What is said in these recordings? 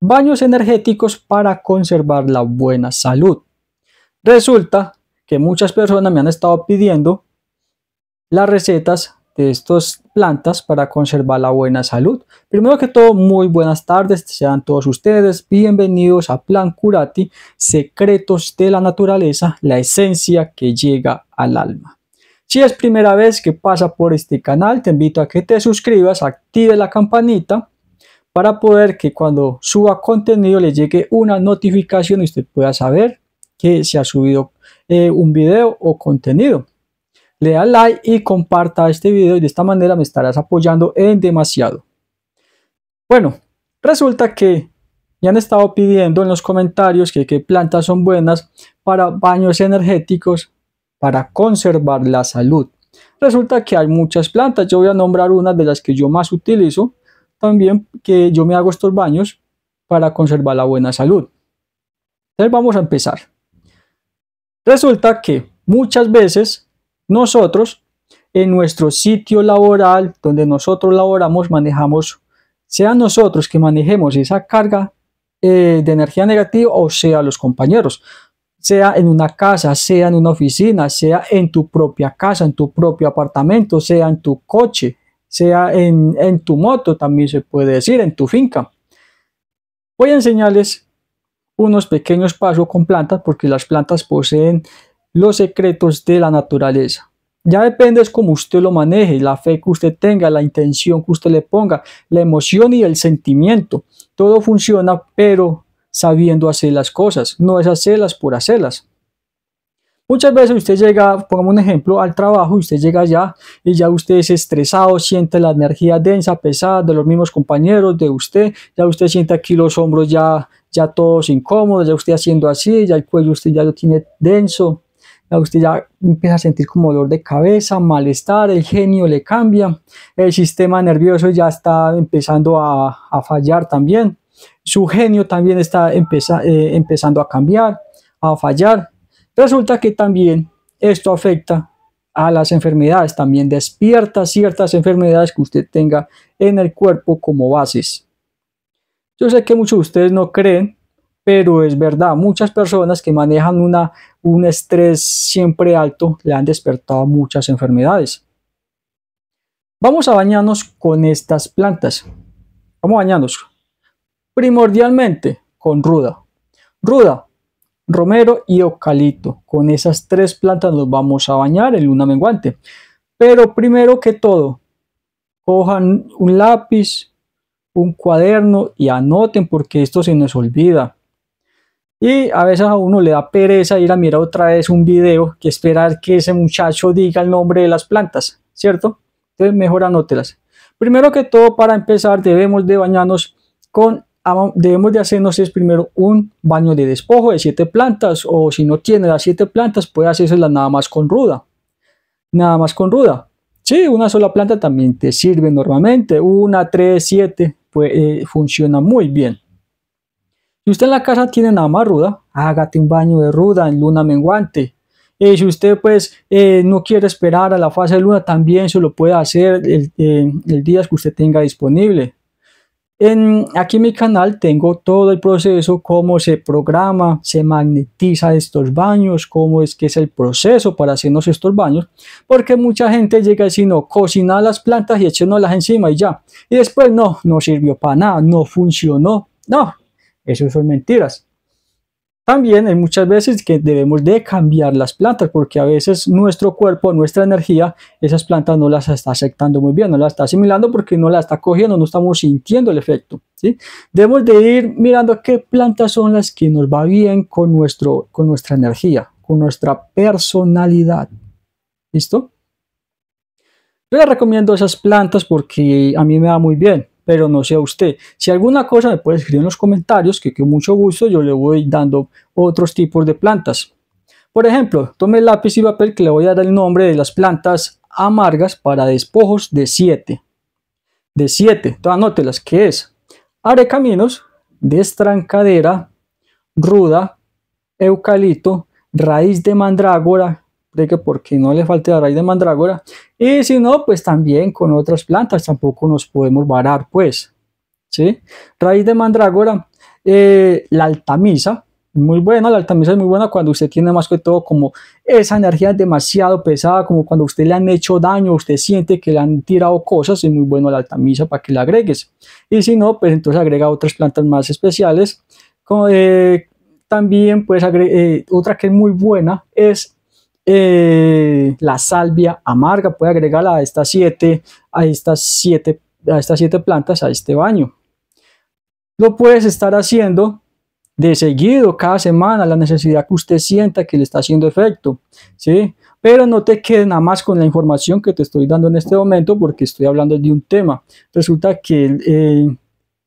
Baños energéticos para conservar la buena salud. Resulta que muchas personas me han estado pidiendo las recetas de estas plantas para conservar la buena salud. Primero que todo, muy buenas tardes, sean todos ustedes bienvenidos a Plan Curati, secretos de la naturaleza, la esencia que llega al alma. Si es primera vez que pasa por este canal, te invito a que te suscribas, active la campanita para poder que cuando suba contenido le llegue una notificación y usted pueda saber que se ha subido eh, un video o contenido. lea like y comparta este video y de esta manera me estarás apoyando en demasiado. Bueno, resulta que ya han estado pidiendo en los comentarios que qué plantas son buenas para baños energéticos para conservar la salud. Resulta que hay muchas plantas, yo voy a nombrar una de las que yo más utilizo también que yo me hago estos baños para conservar la buena salud. Entonces vamos a empezar. Resulta que muchas veces nosotros en nuestro sitio laboral donde nosotros laboramos manejamos, sea nosotros que manejemos esa carga eh, de energía negativa o sea los compañeros, sea en una casa, sea en una oficina, sea en tu propia casa, en tu propio apartamento, sea en tu coche, sea en, tu moto, también se puede decir, en tu finca. Voy a enseñarles unos pequeños pasos con plantas porque las plantas poseen los secretos de la naturaleza. Ya depende es cómo usted lo maneje, la fe que usted tenga, la intención que usted le ponga, la emoción y el sentimiento. Todo funciona, pero sabiendo hacer las cosas, no es hacerlas por hacerlas. Muchas veces usted llega, pongamos un ejemplo, al trabajo, usted llega ya y ya usted es estresado, siente la energía densa, pesada de los mismos compañeros, de usted, ya usted siente aquí los hombros ya, ya todos incómodos, ya usted haciendo así, ya el cuello usted ya lo tiene denso, ya usted ya empieza a sentir como dolor de cabeza, malestar, el genio le cambia, el sistema nervioso ya está empezando a, fallar también, su genio también está eh, empezando a cambiar, a fallar, Resulta que también esto afecta a las enfermedades, también despierta ciertas enfermedades que usted tenga en el cuerpo como bases. Yo sé que muchos de ustedes no creen, pero es verdad, muchas personas que manejan una, un estrés siempre alto le han despertado muchas enfermedades. Vamos a bañarnos con estas plantas. Vamos a bañarnos primordialmente con ruda. Ruda, romero y eucalipto. Con esas tres plantas nos vamos a bañar en luna menguante. Pero primero que todo, cojan un lápiz, un cuaderno y anoten porque esto se nos olvida. Y a veces a uno le da pereza ir a mirar otra vez un video que esperar que ese muchacho diga el nombre de las plantas, ¿cierto? Entonces mejor anótelas. Primero que todo, para empezar, debemos de bañarnos con debemos de hacernos primero un baño de despojo de siete plantas o si no tiene las siete plantas puede hacerse nada más con ruda. Nada más con ruda. si una sola planta también te sirve normalmente. Una, tres, siete, pues eh, funciona muy bien. Si usted en la casa tiene nada más ruda, hágate un baño de ruda en luna menguante. y si usted pues eh, no quiere esperar a la fase de luna, también se lo puede hacer el, eh, el día que usted tenga disponible aquí en mi canal tengo todo el proceso, cómo se programa, se magnetiza estos baños, cómo es que es el proceso para hacernos estos baños, porque mucha gente llega y no, cocina las plantas y las encima y ya. Y después no, no sirvió para nada, no funcionó. No, eso son mentiras. También hay muchas veces que debemos de cambiar las plantas porque a veces nuestro cuerpo, nuestra energía, esas plantas no las está aceptando muy bien, no las está asimilando porque no las está cogiendo, no estamos sintiendo el efecto. ¿sí? Debemos de ir mirando qué plantas son las que nos va bien con, nuestro, con nuestra energía, con nuestra personalidad. ¿Listo? Yo les recomiendo esas plantas porque a mí me va muy bien pero no sea usted. Si alguna cosa me puede escribir en los comentarios, que con mucho gusto yo le voy dando otros tipos de plantas. Por ejemplo, tome lápiz y papel que le voy a dar el nombre de las plantas amargas para despojos de 7. De 7, entonces anótelas, que es arecaminos, destrancadera, ruda, eucalipto, raíz de mandrágora, de que porque no le falte la raíz de mandrágora. Y si no, pues también con otras plantas tampoco nos podemos varar, pues. ¿sí? Raíz de mandrágora, eh, la altamisa, muy buena, la altamisa es muy buena cuando usted tiene más que todo como esa energía demasiado pesada, como cuando usted le han hecho daño, usted siente que le han tirado cosas, es muy bueno la altamisa para que la agregues. Y si no, pues entonces agrega otras plantas más especiales. Eh, también pues eh, otra que es muy buena es eh, la salvia amarga, puede agregarla a estas siete, a estas siete, a estas plantas, a este baño. Lo puedes estar haciendo de seguido, cada semana, la necesidad que usted sienta que le está haciendo efecto, ¿sí? Pero no te quedes nada más con la información que te estoy dando en este momento porque estoy hablando de un tema. Resulta que... Eh,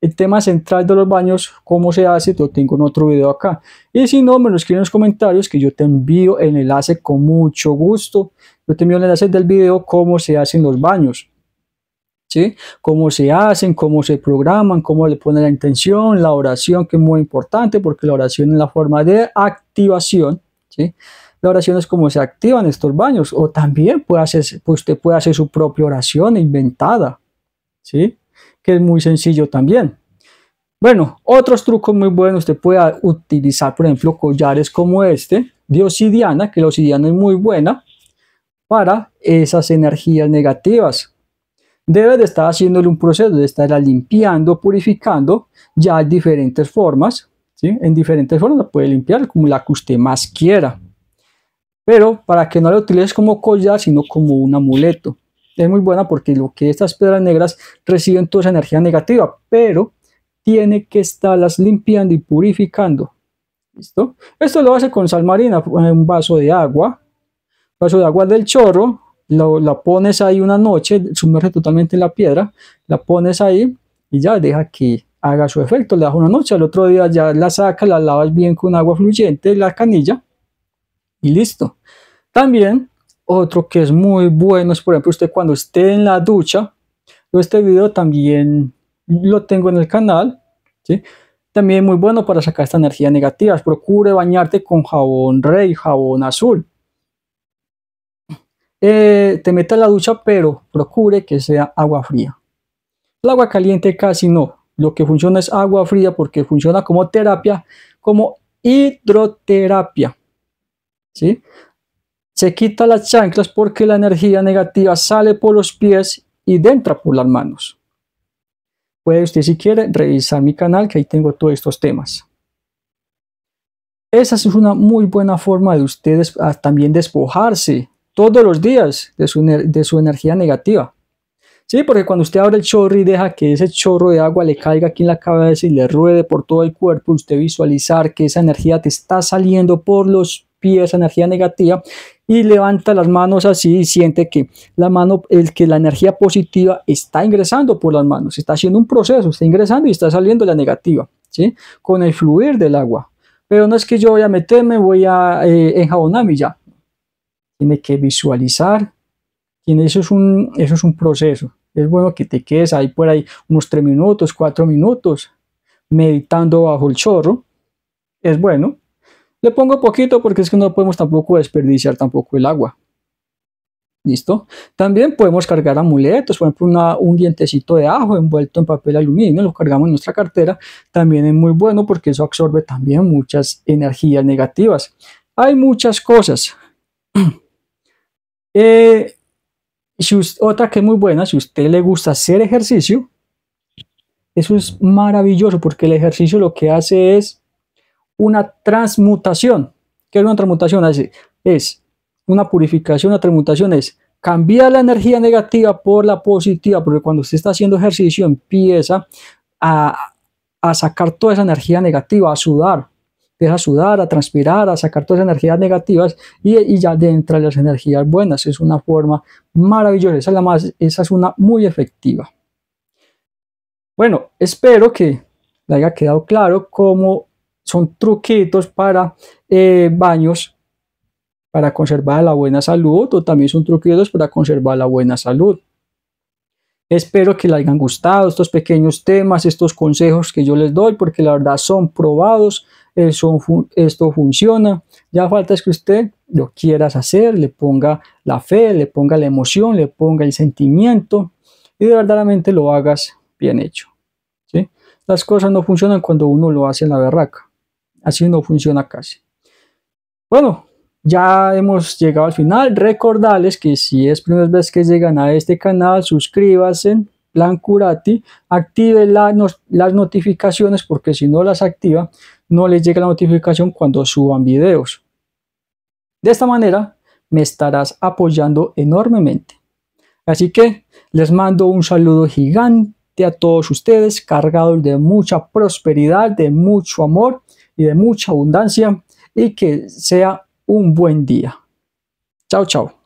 el tema central de los baños, cómo se hace, lo tengo en otro video acá. Y si no, me lo escriben en los comentarios que yo te envío el enlace con mucho gusto. Yo te envío el enlace del video cómo se hacen los baños. ¿Sí? Cómo se hacen, cómo se programan, cómo le ponen la intención, la oración, que es muy importante porque la oración es la forma de activación. ¿sí? La oración es cómo se activan estos baños o también puede pues usted puede hacer su propia oración inventada. ¿sí? que es muy sencillo también. Bueno, otros trucos muy buenos, usted puede utilizar, por ejemplo, collares como este, de obsidiana, que la obsidiana es muy buena para esas energías negativas. Debe de estar haciéndole un proceso, de estar limpiando, purificando, ya en diferentes formas, ¿sí? En diferentes formas la puede limpiar, como la que usted más quiera. Pero para que no la utilice como collar, sino como un amuleto es muy buena porque lo que estas piedras negras reciben toda esa energía negativa, pero tiene que estarlas limpiando y purificando. ¿Listo? Esto lo hace con sal marina, un vaso de agua, vaso de agua del chorro, la pones ahí una noche, sumerge totalmente en la piedra, la pones ahí y ya deja que haga su efecto, la das una noche, al otro día ya la sacas, la lavas bien con agua fluyente, la canilla y listo. También otro que es muy bueno es, por ejemplo, usted cuando esté en la ducha. este video también lo tengo en el canal. ¿sí? También muy bueno para sacar esta energía negativa. Procure bañarte con jabón rey, jabón azul. Eh, te meta a la ducha, pero procure que sea agua fría. El agua caliente casi no. Lo que funciona es agua fría porque funciona como terapia, como hidroterapia. ¿sí? se quita las chanclas porque la energía negativa sale por los pies y entra por las manos. Puede usted si quiere revisar mi canal que ahí tengo todos estos temas. Esa es una muy buena forma de ustedes ah, también despojarse todos los días de su, energía negativa. Sí, porque cuando usted abre el chorro y deja que ese chorro de agua le caiga aquí en la cabeza y le ruede por todo el cuerpo, usted visualizar que esa energía te está saliendo por los pies, energía negativa, y levanta las manos así y siente que la mano, el que la energía positiva está ingresando por las manos, está haciendo un proceso, está ingresando y está saliendo la negativa, ¿sí? Con el fluir del agua. Pero no es que yo voy a meterme, voy a eh, enjabonarme ya. Tiene que visualizar. Y eso es un, eso es un proceso. Es bueno que te quedes ahí por ahí unos tres minutos, cuatro minutos, meditando bajo el chorro. Es bueno, le pongo poquito porque es que no podemos tampoco desperdiciar tampoco el agua. ¿Listo? También podemos cargar amuletos, por ejemplo, una, un dientecito de ajo envuelto en papel aluminio, lo cargamos en nuestra cartera. También es muy bueno porque eso absorbe también muchas energías negativas. Hay muchas cosas. Eh, otra que es muy buena, si a usted le gusta hacer ejercicio, eso es maravilloso porque el ejercicio lo que hace es una transmutación. ¿Qué es una transmutación? Es, una purificación, una transmutación es cambiar la energía negativa por la positiva, porque cuando usted está haciendo ejercicio empieza a, sacar toda esa energía negativa, a sudar, empieza a sudar, a transpirar, a sacar todas esas energías negativas y, ya ya de las energías buenas. Es una forma maravillosa, es, la más, esa es una muy efectiva. Bueno, espero que le haya quedado claro cómo son truquitos para eh, baños para conservar la buena salud o también son truquitos para conservar la buena salud. Espero que les hayan gustado estos pequeños temas, estos consejos que yo les doy, porque la verdad son probados, eh, esto funciona. Ya falta es que usted lo quieras hacer, le ponga la fe, le ponga la emoción, le ponga el sentimiento y verdaderamente lo hagas bien hecho. Las cosas no funcionan cuando uno lo hace en la barraca. Así no funciona casi. Bueno, ya hemos llegado al final. Recordarles que si es primera vez que llegan a este canal, suscríbanse, plan curati, active las notificaciones porque si no las activa, no les llega la notificación cuando suban videos. De esta manera, me estarás apoyando enormemente. Así que les mando un saludo gigante a todos ustedes, cargados de mucha prosperidad, de mucho amor y de mucha abundancia y que sea un buen día. Chao, chao.